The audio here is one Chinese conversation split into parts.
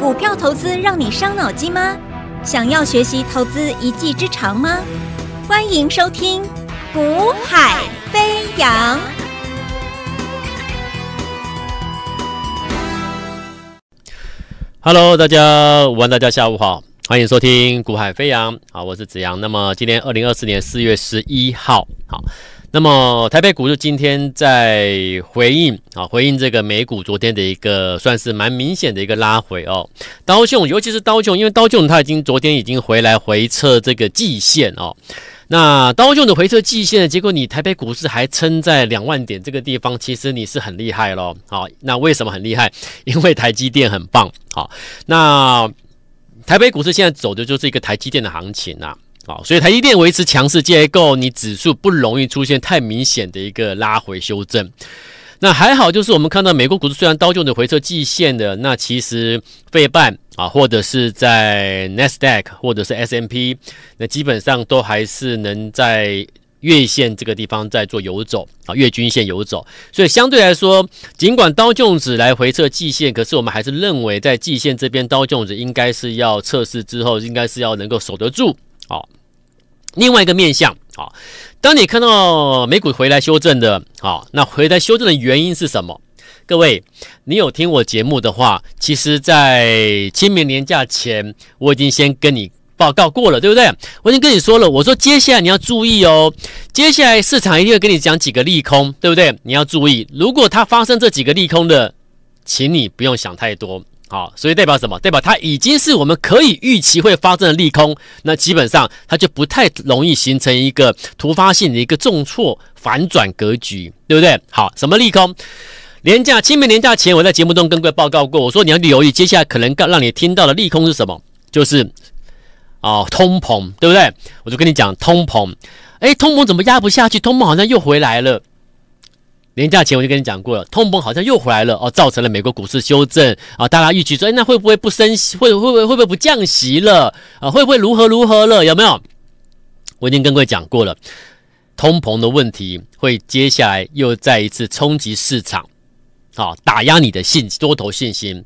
股票投资让你伤脑筋吗？想要学习投资一技之长吗？欢迎收听《股海飞扬》。Hello，大家，午安，大家下午好，欢迎收听《股海飞扬》。好，我是子阳。那么今天二零二四年四月十一号，好。那么，台北股市今天在回应啊，回应这个美股昨天的一个算是蛮明显的一个拉回哦。刀兄，尤其是刀兄，因为刀兄他已经昨天已经回来回撤这个季线哦。那刀兄的回撤季线结果，你台北股市还撑在两万点这个地方，其实你是很厉害咯。好，那为什么很厉害？因为台积电很棒。好，那台北股市现在走的就是一个台积电的行情啊。好，所以台积电维持强势结构，你指数不容易出现太明显的一个拉回修正。那还好，就是我们看到美国股市虽然刀就的回撤季线的，那其实费半啊，或者是在 Nasdaq 或者是 S M P，那基本上都还是能在月线这个地方在做游走啊，月均线游走。所以相对来说，尽管刀就子来回测季线，可是我们还是认为在季线这边刀就子应该是要测试之后，应该是要能够守得住。另外一个面向，好，当你看到美股回来修正的，好，那回来修正的原因是什么？各位，你有听我节目的话，其实，在清明年假前，我已经先跟你报告过了，对不对？我已经跟你说了，我说接下来你要注意哦，接下来市场一定会跟你讲几个利空，对不对？你要注意，如果它发生这几个利空的，请你不用想太多。好，所以代表什么？代表它已经是我们可以预期会发生的利空，那基本上它就不太容易形成一个突发性的一个重挫反转格局，对不对？好，什么利空？年假清明年假前，我在节目中跟各位报告过，我说你要留意接下来可能让让你听到的利空是什么？就是啊，通膨，对不对？我就跟你讲通膨，哎，通膨怎么压不下去？通膨好像又回来了。年假前我就跟你讲过了，通膨好像又回来了哦，造成了美国股市修正啊！大家预期说，哎，那会不会不升息？会会会会不会不降息了？啊，会不会如何如何了？有没有？我已经跟各位讲过了，通膨的问题会接下来又再一次冲击市场。好，打压你的信多头信心。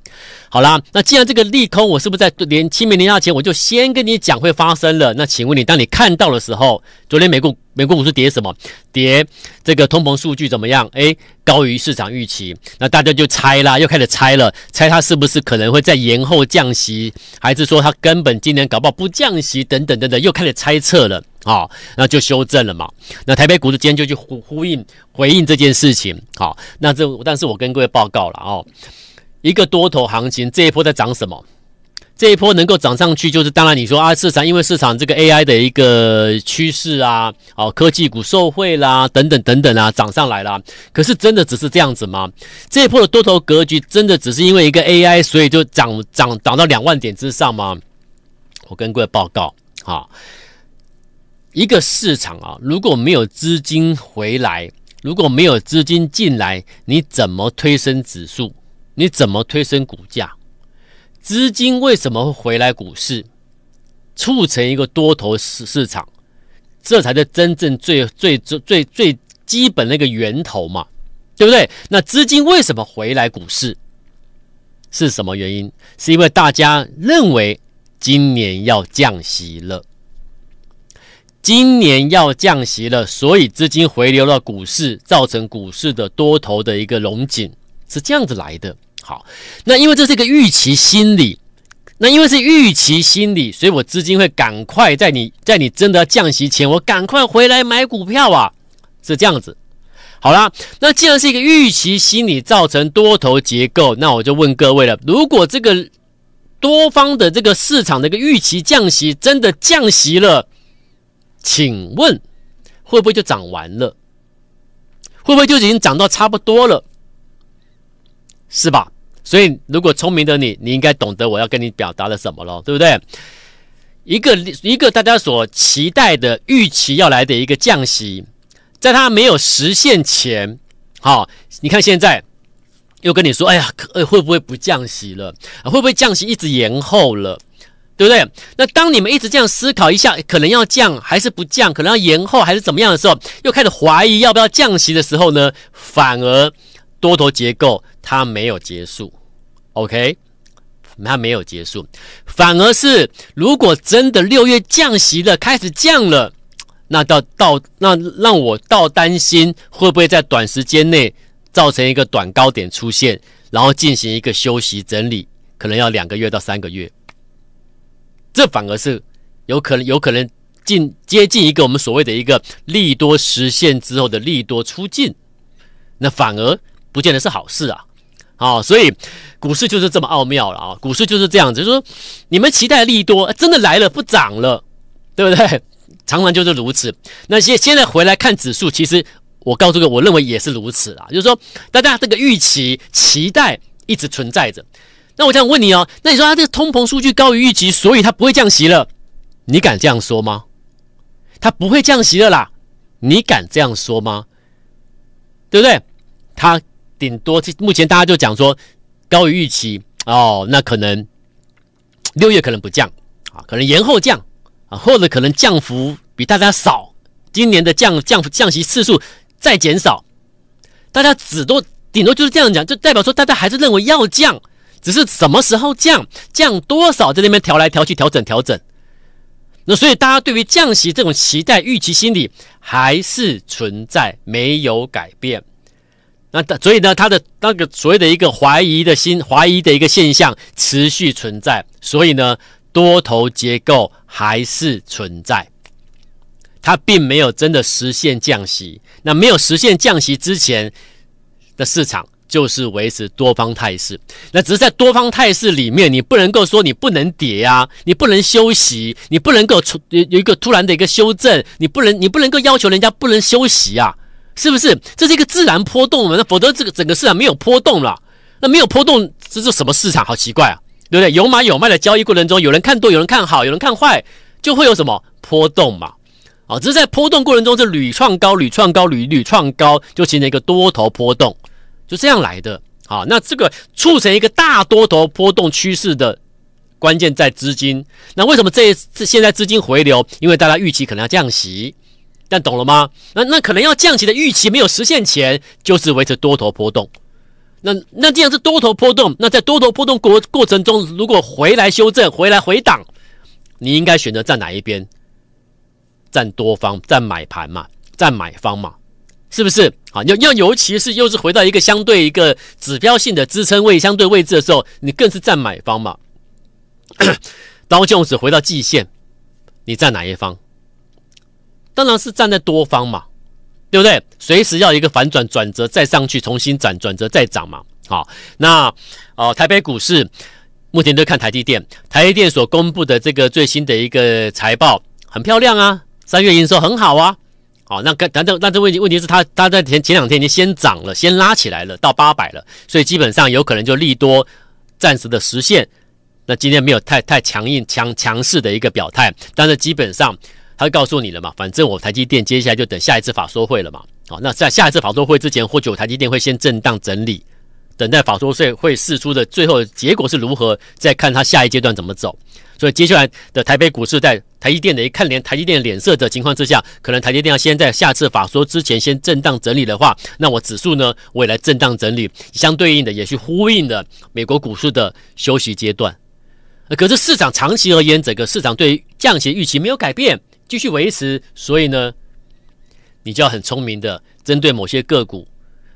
好啦，那既然这个利空，我是不是在连清明年假前，我就先跟你讲会发生了？那请问你，当你看到的时候，昨天美股美股股市跌什么？跌这个通膨数据怎么样？诶，高于市场预期，那大家就猜啦，又开始猜了，猜它是不是可能会再延后降息，还是说它根本今年搞不好不降息？等等等等，又开始猜测了。哦，那就修正了嘛。那台北股市今天就去呼呼应回应这件事情。好，那这但是我跟各位报告了哦，一个多头行情这一波在涨什么？这一波能够涨上去，就是当然你说啊市场，因为市场这个 AI 的一个趋势啊，哦科技股受惠啦，等等等等啊，涨上来了。可是真的只是这样子吗？这一波的多头格局真的只是因为一个 AI，所以就涨涨涨到两万点之上吗？我跟各位报告，好。一个市场啊，如果没有资金回来，如果没有资金进来，你怎么推升指数？你怎么推升股价？资金为什么会回来股市，促成一个多头市市场？这才是真正最最最最最基本那个源头嘛，对不对？那资金为什么回来股市？是什么原因？是因为大家认为今年要降息了。今年要降息了，所以资金回流到股市，造成股市的多头的一个龙井是这样子来的。好，那因为这是一个预期心理，那因为是预期心理，所以我资金会赶快在你在你真的要降息前，我赶快回来买股票啊，是这样子。好啦，那既然是一个预期心理造成多头结构，那我就问各位了：如果这个多方的这个市场的一个预期降息真的降息了？请问，会不会就涨完了？会不会就已经涨到差不多了，是吧？所以，如果聪明的你，你应该懂得我要跟你表达的什么了，对不对？一个一个大家所期待的、预期要来的，一个降息，在它没有实现前，好，你看现在又跟你说，哎呀，会不会不降息了？会不会降息一直延后了？对不对？那当你们一直这样思考一下，可能要降还是不降，可能要延后还是怎么样的时候，又开始怀疑要不要降息的时候呢？反而多头结构它没有结束，OK？它没有结束，反而是如果真的六月降息了，开始降了，那到到那让我倒担心会不会在短时间内造成一个短高点出现，然后进行一个休息整理，可能要两个月到三个月。这反而是有可能，有可能近接近一个我们所谓的一个利多实现之后的利多出尽，那反而不见得是好事啊！啊，所以股市就是这么奥妙了啊！股市就是这样子，就是说你们期待利多真的来了不涨了，对不对？常常就是如此。那现现在回来看指数，其实我告诉各位，我认为也是如此啊，就是说大家这个预期期待一直存在着。那我想问你哦，那你说他这个通膨数据高于预期，所以他不会降息了，你敢这样说吗？他不会降息了啦，你敢这样说吗？对不对？他顶多目前大家就讲说高于预期哦，那可能六月可能不降啊，可能延后降啊，或者可能降幅比大家少，今年的降降降息次数再减少，大家只都顶多就是这样讲，就代表说大家还是认为要降。只是什么时候降、降多少，在那边调来调去、调整调整。那所以大家对于降息这种期待、预期心理还是存在，没有改变。那所以呢，他的那个所谓的一个怀疑的心、怀疑的一个现象持续存在，所以呢，多头结构还是存在。它并没有真的实现降息。那没有实现降息之前的市场。就是维持多方态势，那只是在多方态势里面，你不能够说你不能跌啊，你不能休息，你不能够出有有一个突然的一个修正，你不能你不能够要求人家不能休息啊，是不是？这是一个自然波动嘛？那否则这个整个市场没有波动了，那没有波动这是什么市场？好奇怪啊，对不对？有买有卖的交易过程中，有人看多，有人看好，有人看坏，就会有什么波动嘛？啊，只是在波动过程中这屡创高、屡创高、屡屡创高，就形成一个多头波动。就这样来的，好，那这个促成一个大多头波动趋势的关键在资金。那为什么这一次现在资金回流？因为大家预期可能要降息，但懂了吗？那那可能要降息的预期没有实现前，就是维持多头波动。那那既然是多头波动，那在多头波动过过程中，如果回来修正、回来回档，你应该选择站哪一边？站多方，站买盘嘛，站买方嘛。是不是好？要要，尤其是又是回到一个相对一个指标性的支撑位、相对位置的时候，你更是占买方嘛。刀剑五指回到季线，你占哪一方？当然是站在多方嘛，对不对？随时要一个反转转折，再上去重新转转折再涨嘛。好，那呃，台北股市目前都看台积电，台积电所公布的这个最新的一个财报很漂亮啊，三月营收很好啊。好，那跟但这那这问题问题是它它在前前两天已经先涨了，先拉起来了，到八百了，所以基本上有可能就利多暂时的实现。那今天没有太太强硬强强势的一个表态，但是基本上他告诉你了嘛，反正我台积电接下来就等下一次法说会了嘛。好，那在下一次法说会之前，或许台积电会先震荡整理，等待法说会会试出的最后结果是如何，再看它下一阶段怎么走。所以接下来的台北股市在。台积电的一看连台积电脸色的情况之下，可能台积电要先在下次法说之前先震荡整理的话，那我指数呢，我也来震荡整理，相对应的也去呼应的美国股市的休息阶段。可是市场长期而言，整个市场对于降息预期没有改变，继续维持，所以呢，你就要很聪明的针对某些个股，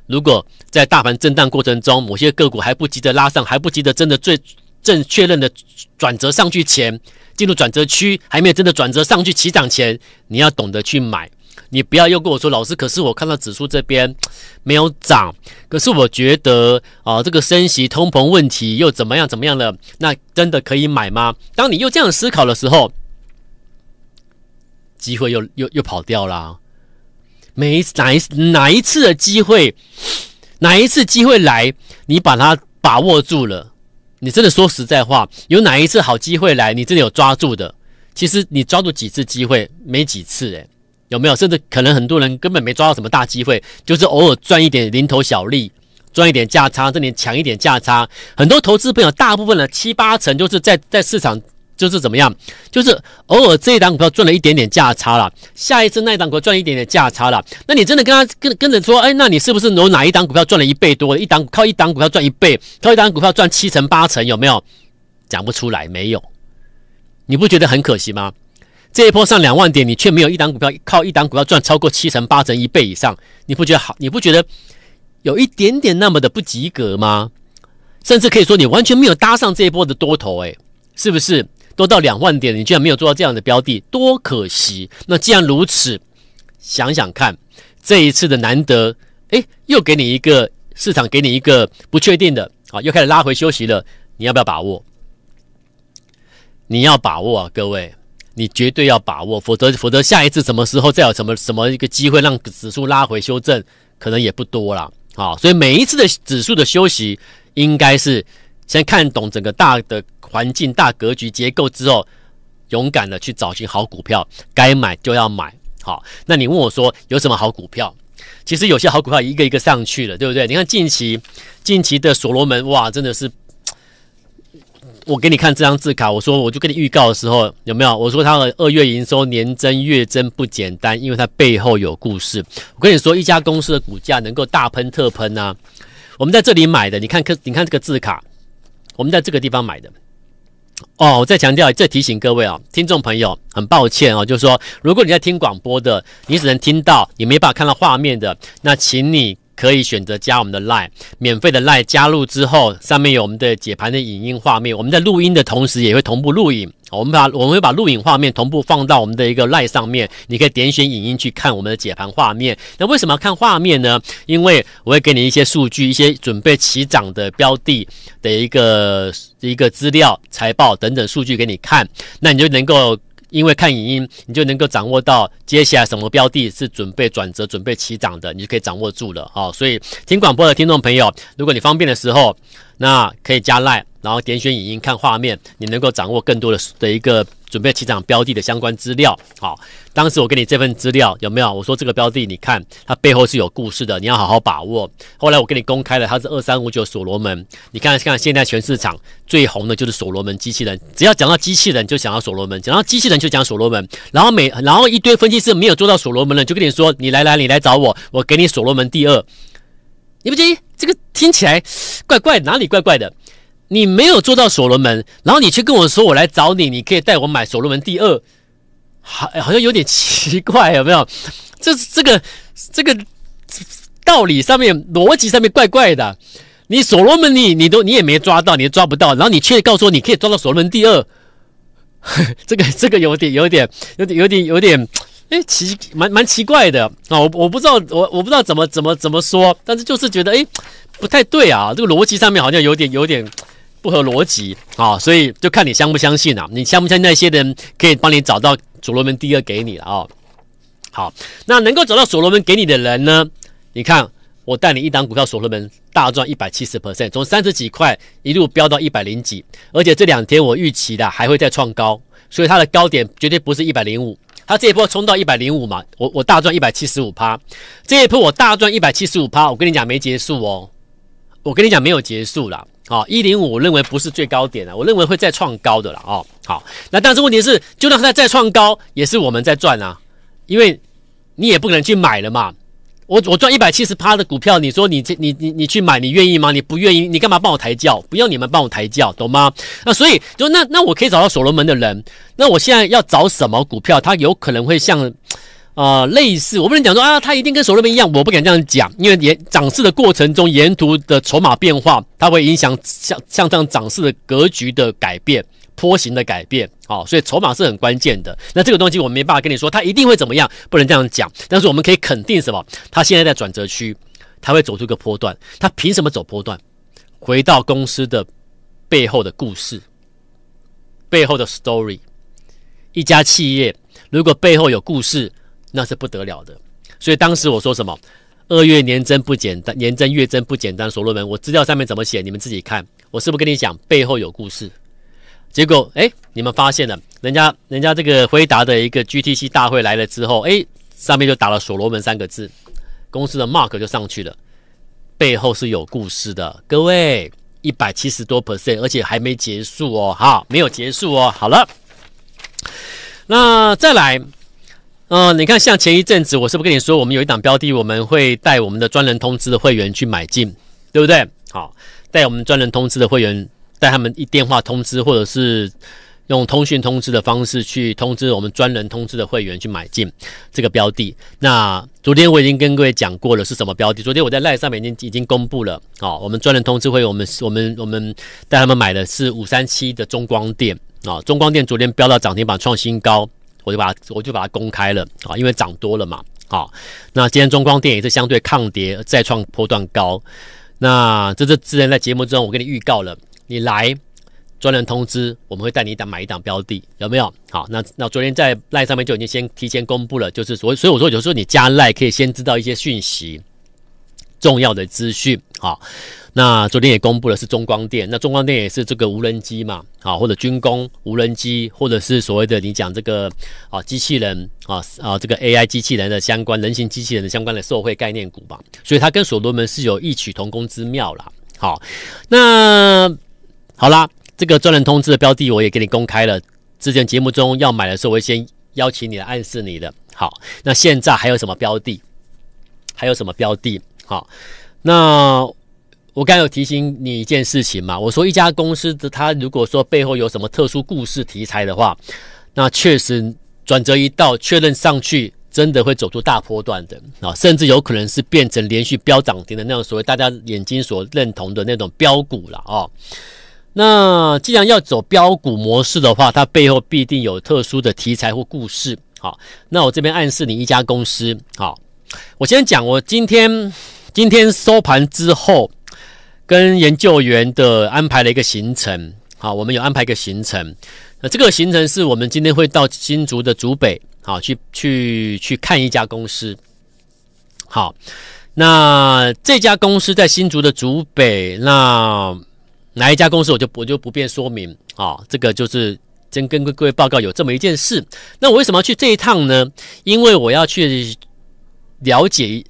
如果在大盘震荡过程中，某些个股还不急着拉上，还不急着真的最正确认的转折上去前。进入转折区，还没有真的转折上去起涨前，你要懂得去买，你不要又跟我说老师，可是我看到指数这边没有涨，可是我觉得啊，这个升息、通膨问题又怎么样怎么样了，那真的可以买吗？当你又这样思考的时候，机会又又又跑掉了。每一次哪一哪一次的机会，哪一次机会来，你把它把握住了。你真的说实在话，有哪一次好机会来，你真的有抓住的？其实你抓住几次机会，没几次，诶。有没有？甚至可能很多人根本没抓到什么大机会，就是偶尔赚一点零头小利，赚一点价差，这里抢一点价差。很多投资朋友，大部分的七八成就是在在市场。就是怎么样？就是偶尔这一档股票赚了一点点价差了，下一次那一档股票赚一点点价差了，那你真的跟他跟跟着说，哎，那你是不是有哪一档股票赚了一倍多？一档靠一档股票赚一倍，靠一档股票赚七成八成，有没有？讲不出来，没有。你不觉得很可惜吗？这一波上两万点，你却没有一档股票靠一档股票赚超过七成八成一倍以上，你不觉得好？你不觉得有一点点那么的不及格吗？甚至可以说你完全没有搭上这一波的多头，哎，是不是？多到两万点，你居然没有做到这样的标的，多可惜！那既然如此，想想看，这一次的难得，哎，又给你一个市场，给你一个不确定的，好，又开始拉回休息了，你要不要把握？你要把握啊，各位，你绝对要把握，否则否则下一次什么时候再有什么什么一个机会让指数拉回修正，可能也不多了，好，所以每一次的指数的休息，应该是先看懂整个大的。环境大格局结构之后，勇敢的去找寻好股票，该买就要买。好，那你问我说有什么好股票？其实有些好股票一个一个上去了，对不对？你看近期近期的所罗门，哇，真的是！我给你看这张字卡，我说我就跟你预告的时候有没有？我说它的二月营收年增月增不简单，因为它背后有故事。我跟你说，一家公司的股价能够大喷特喷呢？我们在这里买的，你看看，你看这个字卡，我们在这个地方买的。哦，我再强调，再提醒各位啊，听众朋友，很抱歉哦，就是说，如果你在听广播的，你只能听到，你没办法看到画面的，那请你。可以选择加我们的 l i n e 免费的 l i n e 加入之后，上面有我们的解盘的影音画面。我们在录音的同时，也会同步录影。我们把我们会把录影画面同步放到我们的一个 l i n e 上面，你可以点选影音去看我们的解盘画面。那为什么要看画面呢？因为我会给你一些数据，一些准备起涨的标的的一个一个资料、财报等等数据给你看，那你就能够。因为看影音，你就能够掌握到接下来什么标的是准备转折、准备起涨的，你就可以掌握住了啊！所以听广播的听众朋友，如果你方便的时候，那可以加 line。然后点选影音看画面，你能够掌握更多的的一个准备起涨标的的相关资料。好，当时我给你这份资料有没有？我说这个标的，你看它背后是有故事的，你要好好把握。后来我给你公开了，它是二三五九所罗门。你看看现在全市场最红的就是所罗门机器人，只要讲到机器人就讲到所罗门，讲到机器人就讲所罗门。然后每然后一堆分析师没有做到所罗门的，就跟你说你来来你来找我，我给你所罗门第二。你不觉得这个听起来怪怪哪里怪怪的？你没有做到所罗门，然后你却跟我说我来找你，你可以带我买所罗门第二，好好像有点奇怪有没有？这这个这个道理上面逻辑上面怪怪的。你所罗门你你都你也没抓到，你抓不到，然后你却告诉我你可以抓到所罗门第二，这个这个有点有点有点有点有点，哎奇蛮蛮奇怪的啊！我我不知道我我不知道怎么怎么怎么说，但是就是觉得哎不太对啊，这个逻辑上面好像有点有点。不合逻辑啊，所以就看你相不相信啦。你相不相信那些人可以帮你找到所罗门第二给你了啊？好，那能够找到所罗门给你的人呢？你看，我带你一档股票，所罗门大赚一百七十 percent，从三十几块一路飙到一百零几，而且这两天我预期的还会再创高，所以它的高点绝对不是一百零五。它这一波冲到一百零五嘛，我我大赚一百七十五趴，这一波我大赚一百七十五趴，我跟你讲没结束哦，我跟你讲没有结束了。哦，一零五我认为不是最高点了，我认为会再创高的了哦。好，那但是问题是，就算它再创高，也是我们在赚啊，因为你也不可能去买了嘛。我我赚一百七十趴的股票，你说你你你你去买，你愿意吗？你不愿意，你干嘛帮我抬轿？不要你们帮我抬轿，懂吗？那所以就那那我可以找到所罗门的人。那我现在要找什么股票？它有可能会像。啊，类似我不能讲说啊，它一定跟首罗门一样，我不敢这样讲，因为沿涨势的过程中，沿途的筹码变化，它会影响向向上涨势的格局的改变、波形的改变，好，所以筹码是很关键的。那这个东西我们没办法跟你说它一定会怎么样，不能这样讲。但是我们可以肯定什么，它现在在转折区，它会走出一个波段。它凭什么走波段？回到公司的背后的故事，背后的 story，一家企业如果背后有故事。那是不得了的，所以当时我说什么？二月年增不简单，年增月增不简单。所罗门，我资料上面怎么写？你们自己看。我是不是跟你讲背后有故事？结果哎，你们发现了，人家人家这个回答的一个 GTC 大会来了之后，哎，上面就打了“所罗门”三个字，公司的 mark 就上去了。背后是有故事的，各位，一百七十多 percent，而且还没结束哦，哈，没有结束哦。好了，那再来。呃，你看，像前一阵子，我是不是跟你说，我们有一档标的，我们会带我们的专人通知的会员去买进，对不对？好，带我们专人通知的会员，带他们一电话通知，或者是用通讯通知的方式去通知我们专人通知的会员去买进这个标的。那昨天我已经跟各位讲过了是什么标的，昨天我在赖上面已经已经公布了。好，我们专人通知会，我们我们我们带他们买的是五三七的中光电啊，中光电昨天飙到涨停板，创新高。我就把它我就把它公开了啊，因为涨多了嘛好，那今天中光电也是相对抗跌，再创波段高。那这是之前在节目之中我给你预告了，你来专人通知，我们会带你一档买一档标的，有没有？好，那那昨天在赖上面就已经先提前公布了，就是所所以我说有时候你加赖可以先知道一些讯息。重要的资讯啊，那昨天也公布了是中光电，那中光电也是这个无人机嘛，啊或者军工无人机，或者是所谓的你讲这个啊机器人啊啊这个 AI 机器人的相关人形机器人的相关的社会概念股嘛，所以它跟所罗门是有异曲同工之妙啦。好，那好啦，这个专人通知的标的我也给你公开了，之前节目中要买的时候，我先邀请你来暗示你的。好，那现在还有什么标的？还有什么标的？好，那我刚有提醒你一件事情嘛，我说一家公司的它如果说背后有什么特殊故事题材的话，那确实转折一到，确认上去，真的会走出大波段的啊，甚至有可能是变成连续飙涨停的那种所谓大家眼睛所认同的那种标股了啊。那既然要走标股模式的话，它背后必定有特殊的题材或故事。好，那我这边暗示你一家公司，好，我先讲我今天。今天收盘之后，跟研究员的安排了一个行程。好，我们有安排一个行程。那这个行程是我们今天会到新竹的竹北，好，去去去看一家公司。好，那这家公司在新竹的竹北，那哪一家公司我就我就不便说明啊。这个就是真跟各位报告有这么一件事。那我为什么要去这一趟呢？因为我要去了解。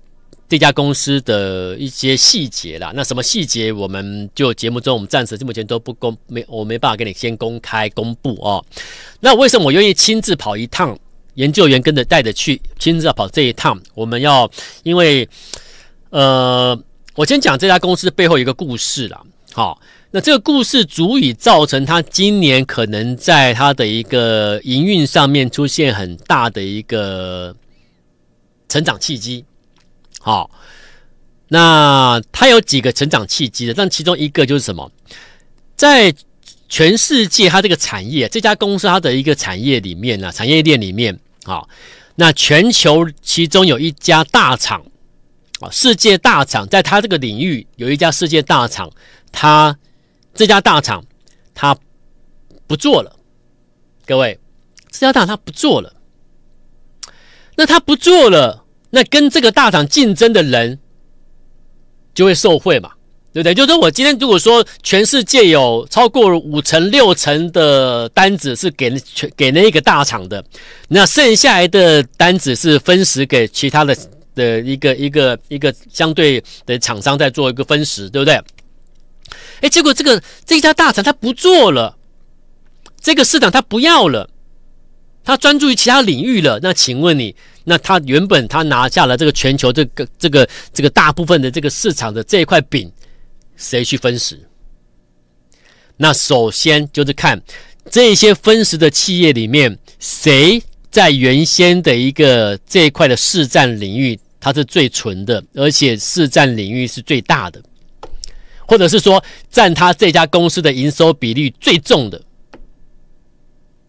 这家公司的一些细节啦，那什么细节，我们就节目中我们暂时目前都不公没我没办法跟你先公开公布哦。那为什么我愿意亲自跑一趟，研究员跟着带着去亲自跑这一趟？我们要因为，呃，我先讲这家公司背后一个故事啦。好，那这个故事足以造成它今年可能在它的一个营运上面出现很大的一个成长契机。好，那它有几个成长契机的，但其中一个就是什么？在全世界，它这个产业，这家公司它的一个产业里面呢，产业链里面，啊，那全球其中有一家大厂，啊，世界大厂，在它这个领域有一家世界大厂，它这家大厂它不做了，各位，这家大厂它不做了，那它不做了。那跟这个大厂竞争的人，就会受贿嘛，对不对？就是我今天如果说全世界有超过五成、六成的单子是给全给那一个大厂的，那剩下来的单子是分时给其他的的一个一个一个相对的厂商在做一个分时，对不对？哎，结果这个这家大厂他不做了，这个市场他不要了。他专注于其他领域了。那请问你，那他原本他拿下了这个全球这个这个这个大部分的这个市场的这一块饼，谁去分食？那首先就是看这些分食的企业里面，谁在原先的一个这一块的市占领域它是最纯的，而且市占领域是最大的，或者是说占他这家公司的营收比例最重的，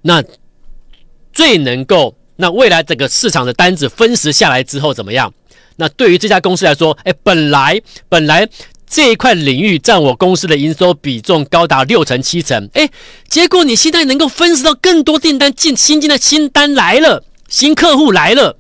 那？最能够那未来整个市场的单子分时下来之后怎么样？那对于这家公司来说，哎，本来本来这一块领域占我公司的营收比重高达六成七成，哎，结果你现在能够分时到更多订单进新进的新单来了，新客户来了，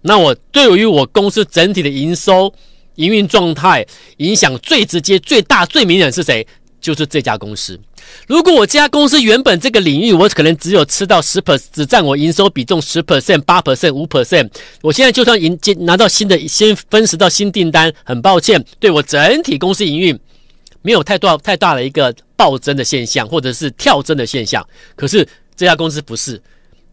那我对于我公司整体的营收营运状态影响最直接、最大、最明显是谁？就是这家公司。如果我这家公司原本这个领域，我可能只有吃到十 per，只占我营收比重十 percent、八 percent、五 percent。我现在就算赢接拿到新的、先分时到新订单，很抱歉，对我整体公司营运没有太多太大的一个暴增的现象，或者是跳增的现象。可是这家公司不是，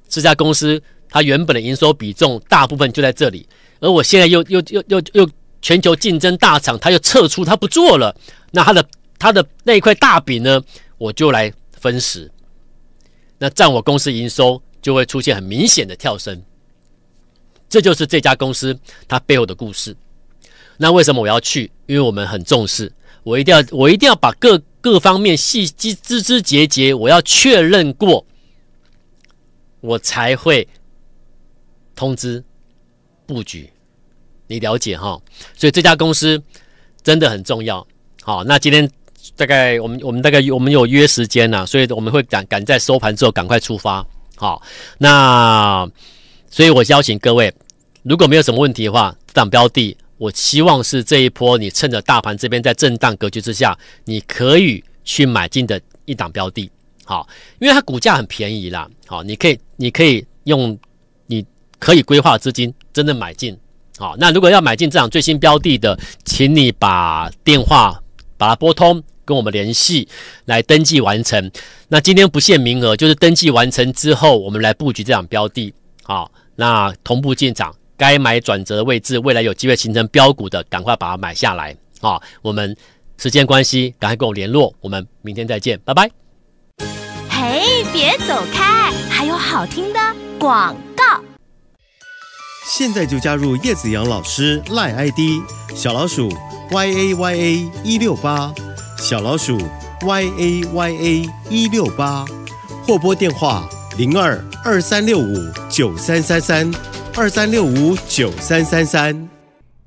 这家公司它原本的营收比重大部分就在这里，而我现在又又又又又全球竞争大厂，它又撤出，它不做了，那它的。他的那一块大饼呢，我就来分食。那占我公司营收就会出现很明显的跳升。这就是这家公司它背后的故事。那为什么我要去？因为我们很重视，我一定要我一定要把各各方面细枝枝枝节节，我要确认过，我才会通知布局。你了解哈？所以这家公司真的很重要。好，那今天。大概我们我们大概我们有约时间了，所以我们会赶赶在收盘之后赶快出发。好，那所以我邀请各位，如果没有什么问题的话，这档标的，我希望是这一波你趁着大盘这边在震荡格局之下，你可以去买进的一档标的。好，因为它股价很便宜啦。好，你可以你可以用你可以规划资金真的买进。好，那如果要买进这档最新标的的，请你把电话把它拨通。跟我们联系来登记完成。那今天不限名额，就是登记完成之后，我们来布局这场标的。好，那同步进场，该买转折位置，未来有机会形成标股的，赶快把它买下来。好，我们时间关系，赶快跟我联络。我们明天再见，拜拜。嘿，别走开，还有好听的广告。现在就加入叶子阳老师赖 ID 小老鼠 y a y a 一六八。小老鼠 y a y a 一六八，或拨电话零二二三六五九三三三二三六五九三三三。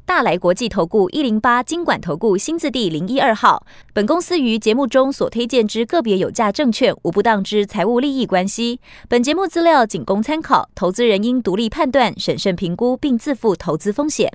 大来国际投顾一零八金管投顾新字第零一二号。本公司于节目中所推荐之个别有价证券无不当之财务利益关系。本节目资料仅供参考，投资人应独立判断、审慎评估并自负投资风险。